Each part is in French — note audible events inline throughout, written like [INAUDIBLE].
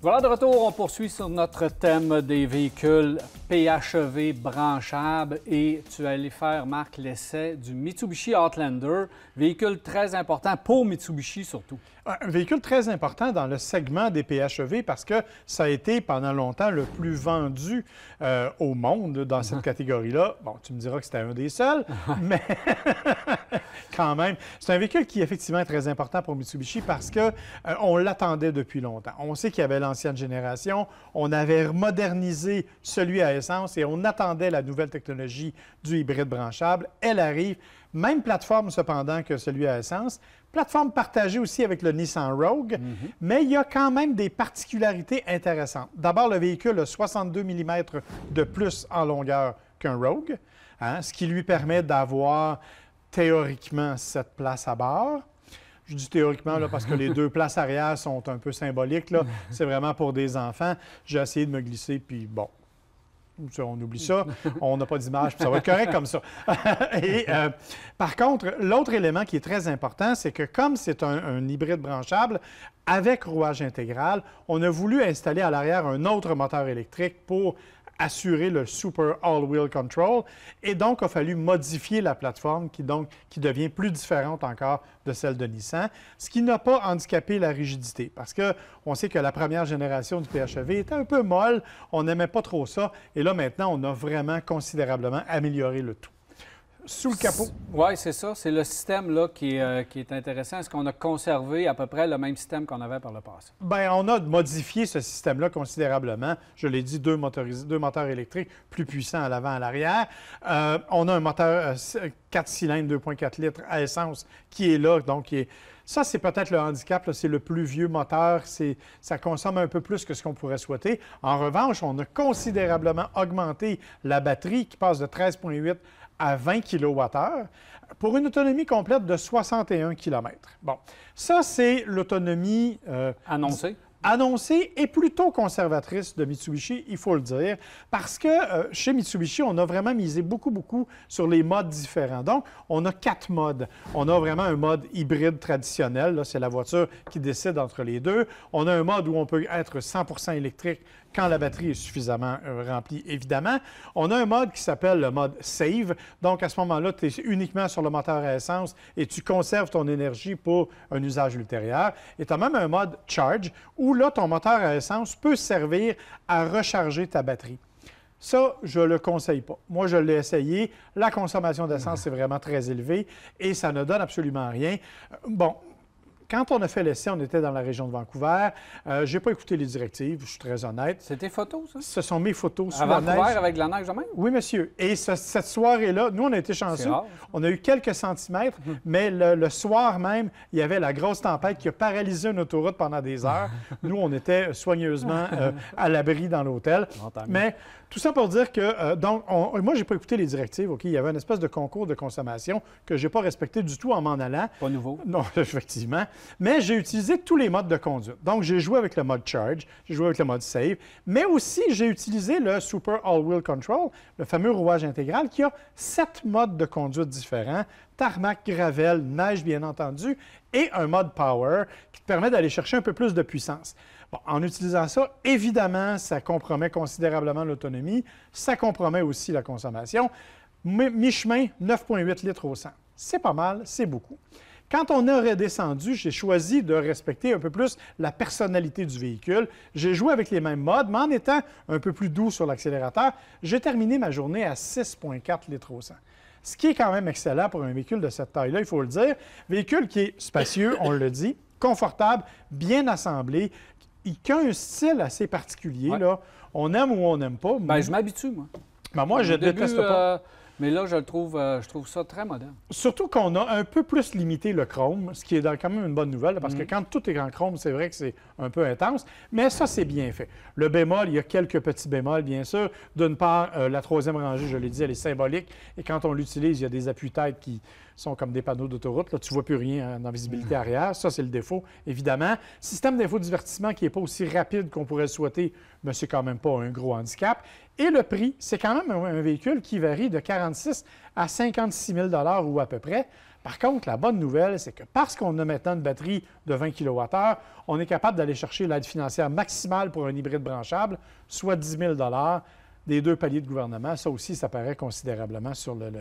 Voilà, de retour, on poursuit sur notre thème des véhicules PHEV branchables et tu es allé faire, Marc, l'essai du Mitsubishi Outlander, véhicule très important pour Mitsubishi surtout. Un véhicule très important dans le segment des PHEV parce que ça a été pendant longtemps le plus vendu euh, au monde dans cette [LAUGHS] catégorie-là. Bon, tu me diras que c'était un des seuls, [LAUGHS] mais [LAUGHS] quand même, c'est un véhicule qui effectivement est très important pour Mitsubishi parce que euh, on l'attendait depuis longtemps. On sait qu'il y avait génération. On avait modernisé celui à essence et on attendait la nouvelle technologie du hybride branchable. Elle arrive. Même plateforme, cependant, que celui à essence. Plateforme partagée aussi avec le Nissan Rogue, mhm. mais il y a quand même des particularités intéressantes. D'abord, le véhicule a 62 mm de plus en longueur qu'un Rogue, hein, ce qui lui permet d'avoir théoriquement cette place à bord. Je dis théoriquement là, parce que les deux places arrière sont un peu symboliques. Là. C'est vraiment pour des enfants. J'ai essayé de me glisser, puis bon, on oublie ça, on n'a pas d'image, puis ça va être correct comme ça. [LAUGHS] Euh, par contre, l'autre élément qui est très important, c'est que comme c'est un, un, hybride branchable, avec rouage intégral, on a voulu installer à l'arrière un autre moteur électrique pour assurer le Super All-Wheel Control. Et donc, a fallu modifier la plateforme qui, donc, qui devient plus différente encore de celle de Nissan, ce qui n'a pas handicapé la rigidité parce qu'on sait que la première génération du PHEV était un peu molle, on n'aimait pas trop ça. Et là, maintenant, on a vraiment considérablement amélioré le tout sous le capot. Oui, c'est ça. C'est le système là, euh, qui, est intéressant. Est-ce qu'on a conservé à peu près le même système qu'on avait par le passé? Bien, on a modifié ce système-là considérablement. Je l'ai dit, deux, moteurs électriques plus puissants à l'avant et à l'arrière. Euh, on a un moteur 4 euh, cylindres, 2,4 litres à essence qui est là, donc Ça, c'est peut-être le handicap. C'est le plus vieux moteur. Ça consomme un peu plus que ce qu'on pourrait souhaiter. En revanche, on a considérablement augmenté la batterie qui passe de 13,8 à 20 kWh pour une autonomie complète de 61 km. Bon, ça, c'est l'autonomie... Euh, annoncée annoncée et plutôt conservatrice de Mitsubishi, il faut le dire, parce que euh, chez Mitsubishi, on a vraiment misé beaucoup, beaucoup sur les modes différents. Donc, on a quatre modes. On a vraiment un mode hybride traditionnel, c'est la voiture qui décide entre les deux. On a un mode où on peut être 100 électrique quand la batterie est suffisamment euh, remplie, évidemment. On a un mode qui s'appelle le mode save. Donc, à ce moment-là, tu es uniquement sur le moteur à essence et tu conserves ton énergie pour un usage ultérieur. Et tu as même un mode charge où là, ton moteur à essence peut servir à recharger ta batterie. Ça, je ne le conseille pas. Moi, je l'ai essayé. La consommation d'essence, mmh. est vraiment très élevé et ça ne donne absolument rien. Bon, quand on a fait l'essai, on était dans la région de Vancouver. Euh, je n'ai pas écouté les directives, je suis très honnête. C'était photos, ça? Ce sont mes photos sur la avec la neige Oui, monsieur. Et cette soirée-là, nous, on a été chanceux. on a eu quelques centimètres, mhm. mais le, soir même, il y avait la grosse tempête qui a paralysé une autoroute pendant des heures. [LAUGHS] nous, on était euh, soigneusement euh, [LAUGHS] à l'abri dans l'hôtel. Mais tout ça pour dire que, donc, on, moi, j'ai pas écouté les directives, OK? Il y avait un espèce de concours de consommation que je n'ai pas respecté du tout en m'en allant. Pas nouveau. Non, [LAUGHS] effectivement mais j'ai utilisé tous les modes de conduite. Donc, j'ai joué avec le mode charge, j'ai joué avec le mode save, mais aussi j'ai utilisé le Super All-Wheel Control, le fameux rouage intégral, qui a sept modes de conduite différents, tarmac, gravel, neige, bien entendu, et un mode power qui te permet d'aller chercher un peu plus de puissance. en utilisant ça, évidemment, ça compromet considérablement l'autonomie, ça compromet aussi la consommation. Mi-chemin, 9,8 litres au 100. C'est pas mal, c'est beaucoup. Quand on est redescendu, j'ai choisi de respecter un peu plus la personnalité du véhicule. J'ai joué avec les mêmes modes, mais en étant un peu plus doux sur l'accélérateur, j'ai terminé ma journée à 6,4 litres au 100 ce qui est quand même excellent pour un véhicule de cette taille-là, il faut le dire. Véhicule qui est spacieux, on le dit, confortable, bien assemblé, Il a un style assez particulier. On aime ou on n'aime pas. Ben, mais... je m'habitue, moi. Ben, moi, je déteste pas. Euh, mais là, euh, je trouve, ça très moderne. Surtout qu'on a un peu plus limité le chrome, ce qui est quand même une bonne nouvelle, parce que mhm. quand tout est en chrome, c'est vrai que c'est un peu intense, mais ça, c'est bien fait. Le bémol, il y a quelques petits bémols, bien sûr. D'une part, euh, la troisième rangée, je l'ai dit, elle est symbolique, et quand on l'utilise, il y a des appuis-têtes qui sont comme des panneaux d'autoroute. Là, tu vois plus rien dans visibilité hmm. arrière. Ça, c'est le défaut, évidemment. Système d'infodivertissement qui n'est pas aussi rapide qu'on pourrait le souhaiter, mais c'est quand même pas un gros handicap. Et le prix, c'est quand même un véhicule qui varie de 46 à 56 000 ou à peu près. Par contre, la bonne nouvelle, c'est que parce qu'on a maintenant une batterie de 20 kWh, on est capable d'aller chercher l'aide financière maximale pour un hybride branchable, soit 10 000 des deux paliers de gouvernement, ça aussi, ça paraît considérablement sur le,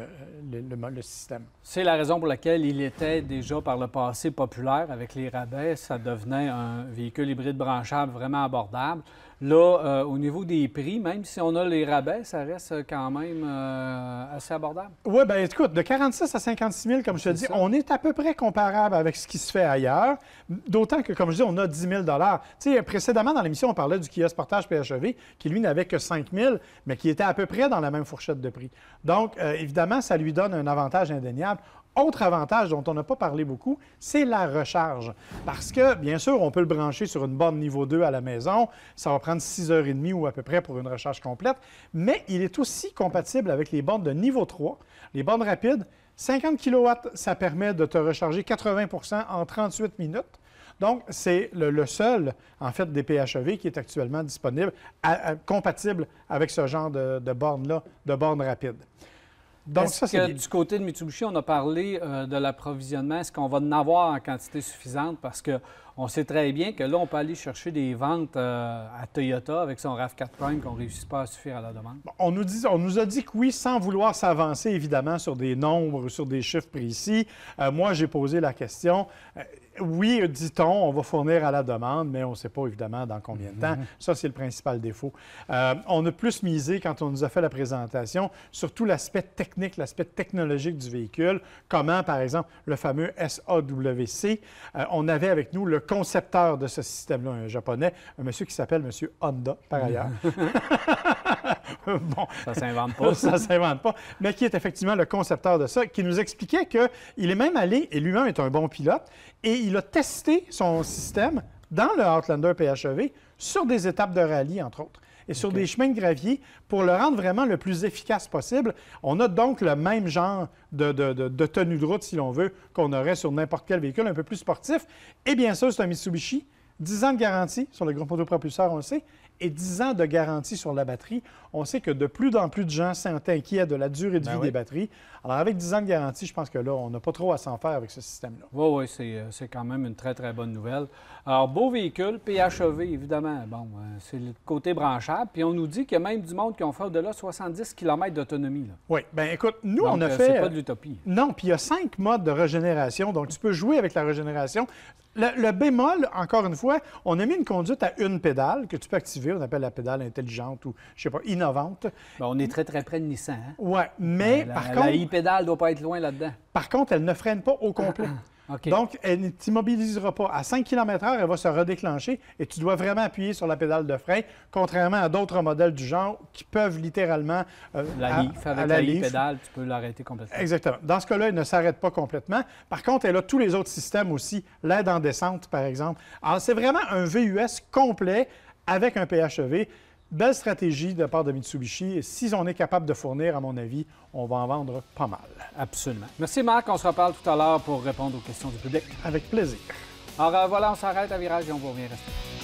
système. C'est la raison pour laquelle il était déjà par le passé populaire avec les rabais. Ça devenait un véhicule hybride branchable vraiment abordable. Là, euh, au niveau des prix, même si on a les rabais, ça reste euh, quand même euh, assez abordable. Oui, bien écoute, de 46 à 56 000, comme je te dis, on est à peu près comparable avec ce qui se fait ailleurs, d'autant que, comme je dis, on a 10 000 Tu sais, précédemment, dans l'émission, on parlait du kiosque portage PHEV, qui, lui, n'avait que 5 000, mais qui était à peu près dans la même fourchette de prix. Donc, évidemment, ça lui donne un avantage indéniable. Autre avantage dont on n'a pas parlé beaucoup, c'est la recharge. Parce que, bien sûr, on peut le brancher sur une borne niveau 2 à la maison. Ça va prendre 6h30 ou à peu près pour une recharge complète. Mais il est aussi compatible avec les bornes de niveau 3, les bornes rapides. 50 kW, ça permet de te recharger 80 en 38 minutes. Donc, c'est le, seul, en fait, des PHEV qui est actuellement disponible, compatible avec ce genre de, de borne-là, de borne rapide. Est-ce que du côté de Mitsubishi, on a parlé euh, de l'approvisionnement. Est-ce qu'on va en avoir en quantité suffisante? Parce que on sait très bien que là, on peut aller chercher des ventes euh, à Toyota avec son RAV4 Prime qu'on ne réussit pas à suffire à la demande. on, nous a dit que oui, sans vouloir s'avancer évidemment sur des nombres, sur des chiffres précis. Euh, moi, j'ai posé la question. Euh, oui, dit-on, on va fournir à la demande, mais on ne sait pas évidemment dans combien de temps. Ça, c'est le principal défaut. on a plus misé, quand on nous a fait la présentation, sur tout l'aspect technique, l'aspect technologique du véhicule. Comment, par exemple, le fameux SAWC. on avait avec nous le concepteur de ce système-là, un japonais, un monsieur qui s'appelle monsieur Honda, par ailleurs. [LAUGHS] bon, ça s'invente pas. ça s'invente pas, mais qui est effectivement le concepteur de ça, qui nous expliquait qu'il est même allé, et lui-même est un bon pilote, et il a testé son système dans le Outlander PHEV sur des étapes de rallye, entre autres et sur des chemins de gravier pour le rendre vraiment le plus efficace possible. On a donc le même genre de, de tenue de route, si l'on veut, qu'on aurait sur n'importe quel véhicule un peu plus sportif. Et bien sûr, c'est un Mitsubishi. 10 ans de garantie sur le groupe autopropulseur, on le sait, et 10 ans de garantie sur la batterie. On sait que de plus en plus de gens sont inquiets de la durée de ben vie des batteries. Alors, avec 10 ans de garantie, je pense que là, on n'a pas trop à s'en faire avec ce système-là. Oui, oui, c'est euh, quand même une très, très bonne nouvelle. Alors, beau véhicule, PHEV, évidemment. Bon, euh, c'est le côté branchable. Puis on nous dit qu'il y a même du monde qui ont fait de delà 70 km d'autonomie. Oui. Bien, écoute, nous, on a euh, fait. C'est pas de l'utopie. Non, puis il y a cinq modes de régénération. Donc, tu peux jouer avec la régénération. Le, bémol, encore une fois, on a mis une conduite à une pédale que tu peux activer, on appelle la pédale intelligente ou, je sais pas, innovante. Ben, on est très, très près de Nissan. Hein. Oui, mais, euh, par contre... La e-pédale doit pas être loin là-dedans. Par contre, elle ne freine pas au complet. [LAUGHS] Donc, elle ne t'immobilisera pas. À 5 km/h, elle va se redéclencher et tu dois vraiment appuyer sur la pédale de frein, contrairement à d'autres modèles du genre qui peuvent littéralement. Euh, la à, avec la, pédale, tu peux l'arrêter complètement. Exactement. Dans ce cas-là, elle ne s'arrête pas complètement. Par contre, elle a tous les autres systèmes aussi, l'aide en descente, par exemple. Alors, c'est vraiment un VUS complet avec un PHEV. Belle stratégie de la part de Mitsubishi. et Si on est capable de fournir, à mon avis, on va en vendre pas mal. Absolument. Merci Marc. On se reparle tout à l'heure pour répondre aux questions du public. Avec plaisir. Alors euh, voilà, on s'arrête à virage et on vous revient rester.